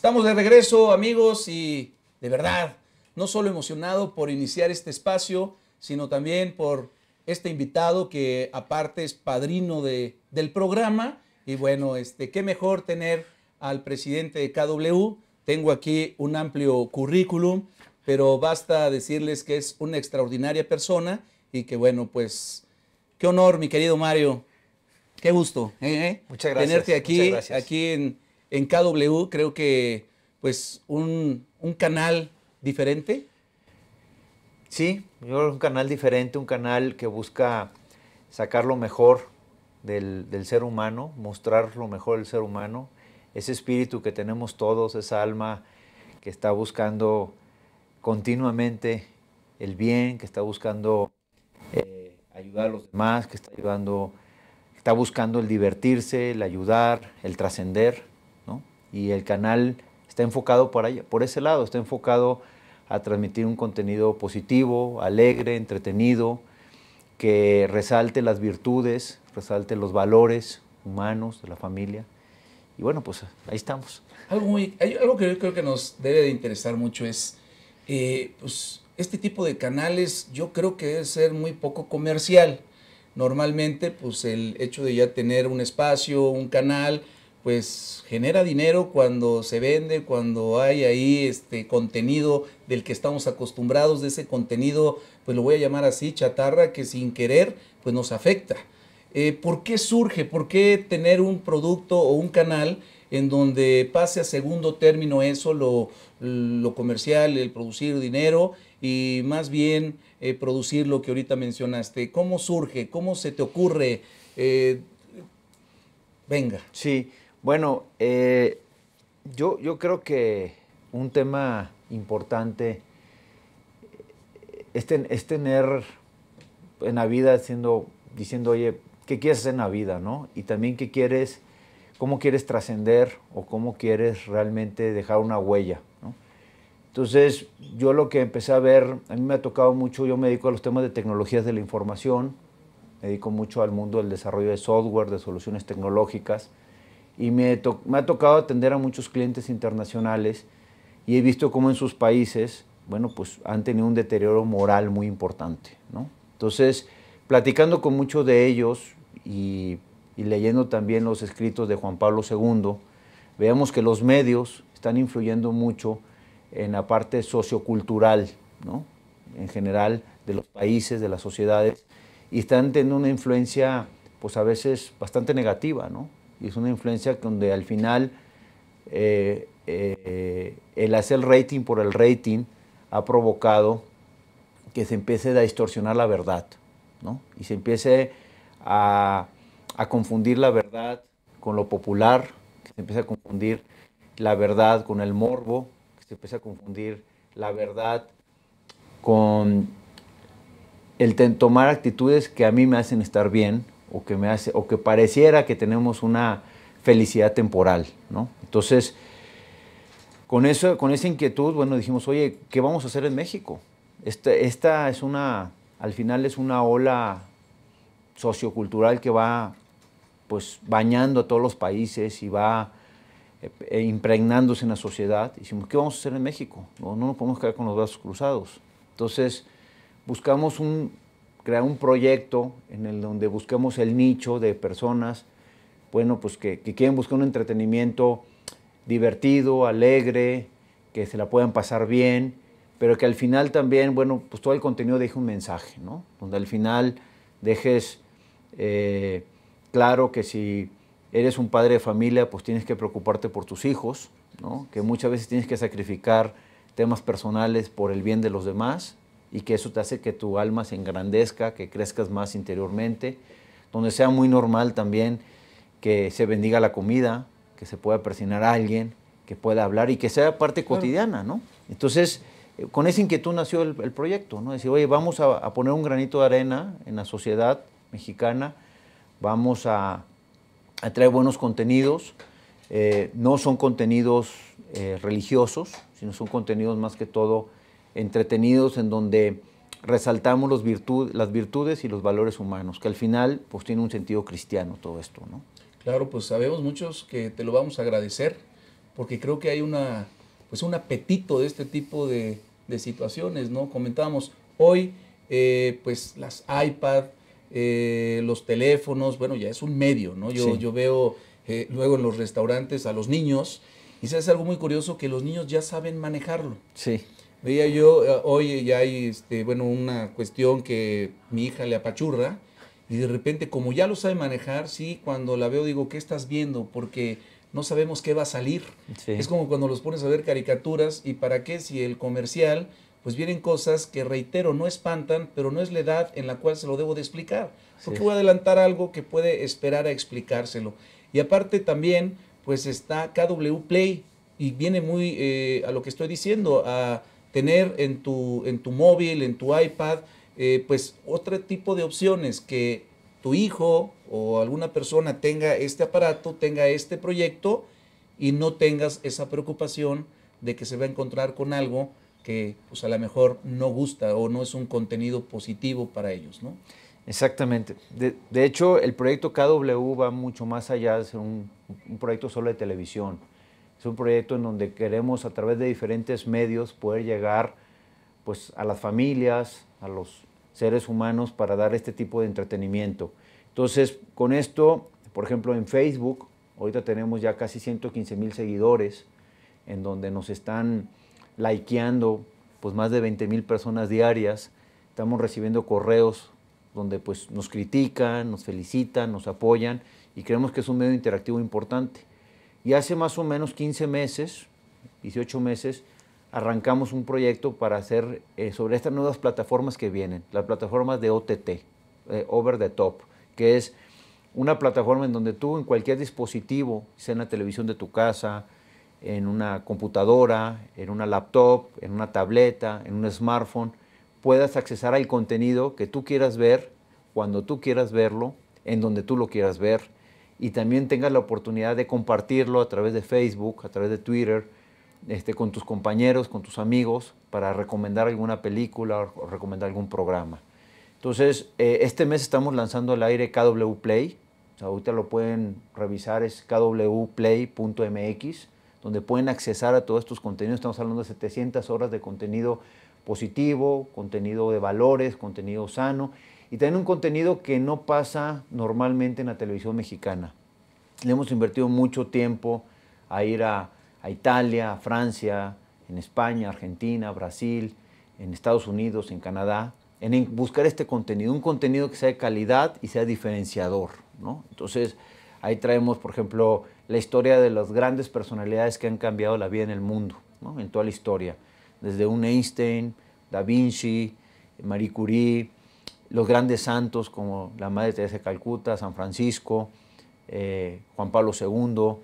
Estamos de regreso, amigos, y de verdad, no solo emocionado por iniciar este espacio, sino también por este invitado que aparte es padrino de, del programa. Y bueno, este, qué mejor tener al presidente de KW. Tengo aquí un amplio currículum, pero basta decirles que es una extraordinaria persona y que bueno, pues qué honor, mi querido Mario. Qué gusto ¿eh? Muchas gracias, tenerte aquí, aquí en en KW creo que pues un, canal diferente. Sí, yo un canal diferente, un canal que busca sacar lo mejor del, ser humano, mostrar lo mejor del ser humano, ese espíritu que tenemos todos, esa alma que está buscando continuamente el bien, que está buscando eh, ayudar a los demás, que está está buscando el divertirse, el ayudar, el trascender y el canal está enfocado para allá, por ese lado, está enfocado a transmitir un contenido positivo, alegre, entretenido, que resalte las virtudes, resalte los valores humanos de la familia. Y bueno, pues ahí estamos. Algo, muy, algo que yo creo que nos debe de interesar mucho es, eh, pues, este tipo de canales yo creo que debe ser muy poco comercial. Normalmente, pues el hecho de ya tener un espacio, un canal, pues genera dinero cuando se vende, cuando hay ahí este contenido del que estamos acostumbrados, de ese contenido, pues lo voy a llamar así, chatarra, que sin querer, pues nos afecta. Eh, ¿Por qué surge? ¿Por qué tener un producto o un canal en donde pase a segundo término eso, lo, lo comercial, el producir dinero y más bien eh, producir lo que ahorita mencionaste? ¿Cómo surge? ¿Cómo se te ocurre? Eh, venga. Sí, bueno, eh, yo, creo que un tema importante eh, es, tener en la vida diciendo, oye, ¿qué quieres hacer en la vida? ¿no? Y también qué quieres, cómo quieres trascender o cómo quieres realmente dejar una huella. Entonces, yo lo que empecé a ver, a mí me ha tocado mucho, yo me dedico a los temas de tecnologías de la información, me dedico mucho al mundo del desarrollo de software, de soluciones tecnológicas y me, ha tocado atender a muchos clientes internacionales y he visto cómo en sus países, bueno, pues han tenido un deterioro moral muy importante, ¿no? Entonces, platicando con muchos de ellos y, y leyendo también los escritos de Juan Pablo II, veamos que los medios están influyendo mucho en la parte sociocultural, ¿no? En general, de los países, de las sociedades, y están teniendo una influencia, pues a veces bastante negativa, ¿no? y es una influencia donde al final eh, eh, el hacer rating por el rating ha provocado que se empiece a distorsionar la verdad, ¿no? Y se empiece a, a confundir la verdad con lo popular, que se empiece a confundir la verdad con el morbo, que se empiece a confundir la verdad con el tomar actitudes que a mí me hacen estar bien, o que, me hace, o que pareciera que tenemos una felicidad temporal, ¿no? Entonces, con, eso, con esa inquietud, bueno, dijimos, oye, ¿qué vamos a hacer en México? Esta, esta es una, al final es una ola sociocultural que va pues bañando a todos los países y va eh, e impregnándose en la sociedad. Dijimos, ¿qué vamos a hacer en México? No, no nos podemos quedar con los brazos cruzados. Entonces, buscamos un, crear un proyecto en el donde busquemos el nicho de personas, bueno, pues que, quieren buscar un entretenimiento divertido, alegre, que se la puedan pasar bien, pero que al final también, bueno, pues todo el contenido deje un mensaje, ¿no? Donde al final dejes eh, claro que si eres un padre de familia, pues tienes que preocuparte por tus hijos, ¿no? Que muchas veces tienes que sacrificar temas personales por el bien de los demás y que eso te hace que tu alma se engrandezca, que crezcas más interiormente, donde sea muy normal también que se bendiga la comida, que se pueda presionar a alguien, que pueda hablar y que sea parte cotidiana, ¿no? Entonces, eh, con esa inquietud nació el, proyecto, ¿no? Decir, oye, vamos a, poner un granito de arena en la sociedad mexicana, vamos a, traer buenos contenidos, eh, no son contenidos eh, religiosos, sino son contenidos más que todo entretenidos en donde resaltamos los las virtudes y los valores humanos, que al final pues tiene un sentido cristiano todo esto, ¿no? Claro, pues sabemos muchos que te lo vamos a agradecer, porque creo que hay una, pues un apetito de este tipo de, situaciones, ¿no? Comentábamos hoy, eh, pues las iPad, eh, los teléfonos, bueno, ya es un medio, ¿no? Yo, yo veo eh, luego en los restaurantes a los niños, y se hace algo muy curioso que los niños ya saben manejarlo. Sí. Veía yo, eh, hoy ya hay, este, bueno, una cuestión que mi hija le apachurra y de repente, como ya lo sabe manejar, sí, cuando la veo digo, ¿qué estás viendo? Porque no sabemos qué va a salir. Es como cuando los pones a ver caricaturas y para qué si el comercial, pues vienen cosas que, reitero, no espantan, pero no es la edad en la cual se lo debo de explicar. Porque voy a adelantar algo que puede esperar a explicárselo. Y aparte también, pues está KW Play y viene muy eh, a lo que estoy diciendo, a tener en tu, en tu móvil, en tu iPad, eh, pues otro tipo de opciones que tu hijo o alguna persona tenga este aparato, tenga este proyecto y no tengas esa preocupación de que se va a encontrar con algo que pues a lo mejor no gusta o no es un contenido positivo para ellos, ¿no? Exactamente. De, hecho, el proyecto KW va mucho más allá de ser un proyecto solo de televisión. Es un proyecto en donde queremos a través de diferentes medios poder llegar pues, a las familias, a los seres humanos para dar este tipo de entretenimiento. Entonces, con esto, por ejemplo, en Facebook, ahorita tenemos ya casi 115 mil seguidores, en donde nos están likeando pues, más de 20 mil personas diarias. Estamos recibiendo correos donde pues, nos critican, nos felicitan, nos apoyan y creemos que es un medio interactivo importante. Y hace más o menos 15 meses, 18 meses, arrancamos un proyecto para hacer eh, sobre estas nuevas plataformas que vienen, las plataformas de OTT, eh, Over the Top, que es una plataforma en donde tú en cualquier dispositivo, sea en la televisión de tu casa, en una computadora, en una laptop, en una tableta, en un smartphone, puedas acceder al contenido que tú quieras ver, cuando tú quieras verlo, en donde tú lo quieras ver y también tengas la oportunidad de compartirlo a través de Facebook, a través de Twitter, este, con tus compañeros, con tus amigos, para recomendar alguna película o recomendar algún programa. Entonces, eh, este mes estamos lanzando al aire KW Play. ahorita lo pueden revisar, es kwplay.mx, donde pueden accesar a todos estos contenidos. Estamos hablando de 700 horas de contenido positivo, contenido de valores, contenido sano y también un contenido que no pasa normalmente en la televisión mexicana. Le hemos invertido mucho tiempo a ir a, Italia, a Francia, en España, Argentina, Brasil, en Estados Unidos, en Canadá, en buscar este contenido, un contenido que sea de calidad y sea diferenciador. Entonces, ahí traemos, por ejemplo, la historia de las grandes personalidades que han cambiado la vida en el mundo, en toda la historia, desde un Einstein, Da Vinci, Marie Curie, los grandes santos como la Madre Teresa de Calcuta, San Francisco, eh, Juan Pablo II.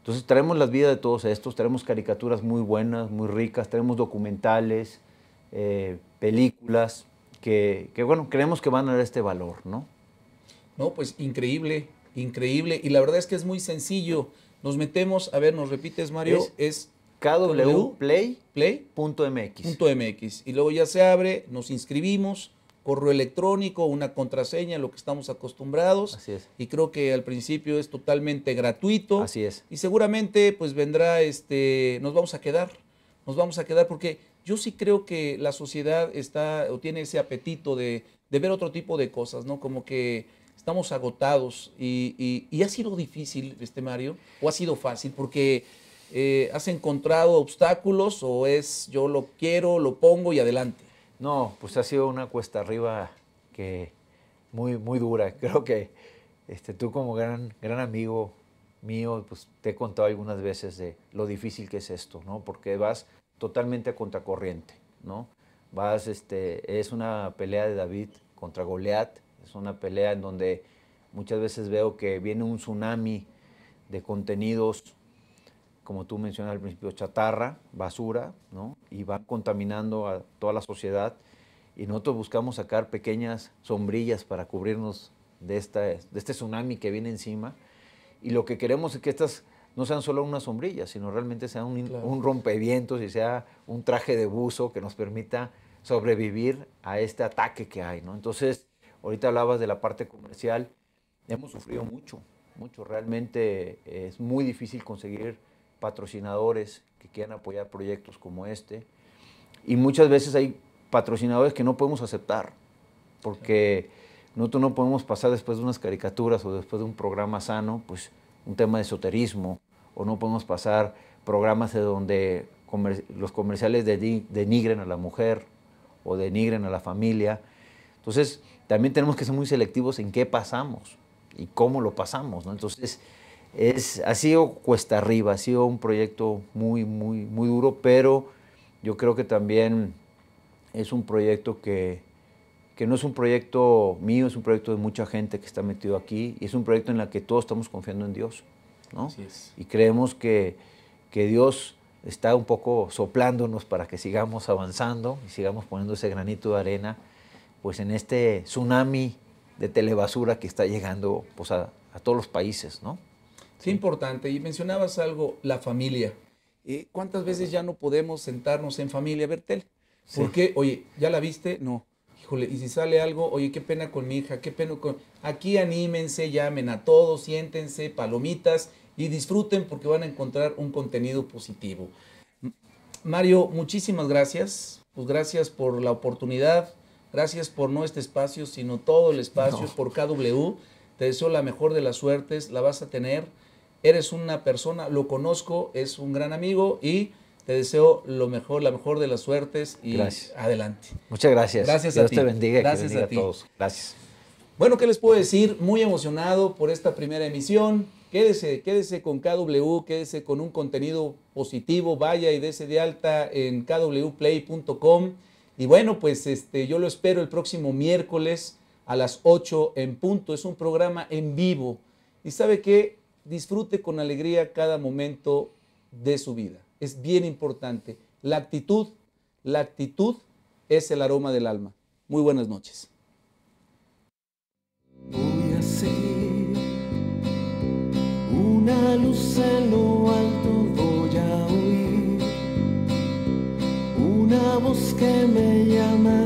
Entonces traemos las vidas de todos estos, tenemos caricaturas muy buenas, muy ricas, tenemos documentales, eh, películas, que, bueno, creemos que van a dar este valor, ¿no? No, pues increíble, increíble. Y la verdad es que es muy sencillo. Nos metemos, a ver, nos repites, Mario, es, es Play. Y luego ya se abre, nos inscribimos correo electrónico, una contraseña, lo que estamos acostumbrados. Así es. Y creo que al principio es totalmente gratuito. Así es. Y seguramente pues vendrá, este, nos vamos a quedar, nos vamos a quedar porque yo sí creo que la sociedad está o tiene ese apetito de, ver otro tipo de cosas, ¿no? Como que estamos agotados y, y, y ha sido difícil, este Mario, o ha sido fácil porque... Eh, ¿Has encontrado obstáculos o es yo lo quiero, lo pongo y adelante? No, pues ha sido una cuesta arriba que muy, muy dura. Creo que este, tú como gran, gran amigo mío, pues te he contado algunas veces de lo difícil que es esto, ¿no? Porque vas totalmente a contracorriente, ¿no? Vas, este, es una pelea de David contra Goliat, es una pelea en donde muchas veces veo que viene un tsunami de contenidos como tú mencionas al principio, chatarra, basura, ¿no? Y va contaminando a toda la sociedad. Y nosotros buscamos sacar pequeñas sombrillas para cubrirnos de, esta, de este tsunami que viene encima. Y lo que queremos es que estas no sean solo unas sombrillas, sino realmente sea un, un rompevientos y sea un traje de buzo que nos permita sobrevivir a este ataque que hay, ¿no? Entonces, ahorita hablabas de la parte comercial. Hemos sufrido mucho, mucho. Realmente eh, es muy difícil conseguir patrocinadores que quieran apoyar proyectos como este. Y muchas veces hay patrocinadores que no podemos aceptar, porque nosotros no podemos pasar después de unas caricaturas o después de un programa sano, pues un tema de esoterismo, o no podemos pasar programas de donde los comerciales denigren a la mujer o denigren a la familia. Entonces, también tenemos que ser muy selectivos en qué pasamos y cómo lo pasamos, ¿no? Entonces, es, ha sido cuesta arriba, ha sido un proyecto muy, muy, muy duro, pero yo creo que también es un proyecto que, que no es un proyecto mío, es un proyecto de mucha gente que está metido aquí y es un proyecto en el que todos estamos confiando en Dios. ¿no? Y creemos que, que Dios está un poco soplándonos para que sigamos avanzando y sigamos poniendo ese granito de arena pues en este tsunami de telebasura que está llegando pues, a, a todos los países, ¿no? Qué importante. Y mencionabas algo, la familia. Eh, ¿Cuántas veces ya no podemos sentarnos en familia a ver tele? Oye, ¿ya la viste? No. Híjole, y si sale algo, oye, qué pena con mi hija, qué pena con... Aquí anímense, llamen a todos, siéntense, palomitas y disfruten porque van a encontrar un contenido positivo. Mario, muchísimas gracias. Pues gracias por la oportunidad. Gracias por no este espacio, sino todo el espacio por KW. Te deseo la mejor de las suertes, la vas a tener. Eres una persona, lo conozco, es un gran amigo y te deseo lo mejor, la mejor de las suertes y gracias. adelante. Muchas gracias. Gracias a ti. Dios te bendiga. Gracias a, todos. Gracias. Bueno, ¿qué les puedo decir? Muy emocionado por esta primera emisión. Quédese, quédese con KW, quédese con un contenido positivo. Vaya y dése de alta en kwplay.com. Y bueno, pues este, yo lo espero el próximo miércoles a las 8 en punto. Es un programa en vivo. Y sabe qué? disfrute con alegría cada momento de su vida. Es bien importante. La actitud, la actitud es el aroma del alma. Muy buenas noches. Voy a una luz en lo alto, voy una voz que me llama.